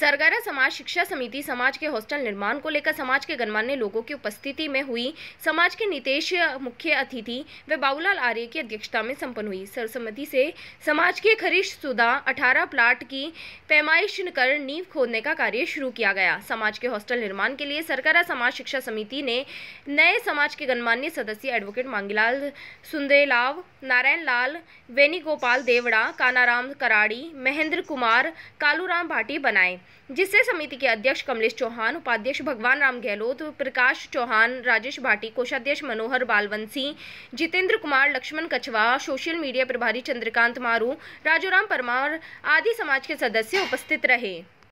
सरगरा समाज शिक्षा समिति समाज के हॉस्टल निर्माण को लेकर समाज के गणमान्य लोगों की उपस्थिति में हुई समाज के नितेश मुख्य अतिथि व बाबूलाल आर्य की अध्यक्षता में संपन्न हुई सर्वसम्मति से समाज के खरीश सुधा अठारह प्लाट की पैमाइश कर नींव खोदने का कार्य शुरू किया गया समाज के हॉस्टल निर्माण के लिए सरगरा समाज शिक्षा समिति ने नए समाज के गणमान्य सदस्य एडवोकेट मांगीलाल सुंदेलाव नारायण लाल वेणीगोपाल देवड़ा कानाराम कराड़ी महेंद्र कुमार कालूराम भाटी बनाए जिससे समिति के अध्यक्ष कमलेश चौहान उपाध्यक्ष भगवान राम गहलोत प्रकाश चौहान राजेश भाटी कोषाध्यक्ष मनोहर बालवंसी जितेंद्र कुमार लक्ष्मण कछवा सोशल मीडिया प्रभारी चंद्रकांत मारू राजूराम परमार आदि समाज के सदस्य उपस्थित रहे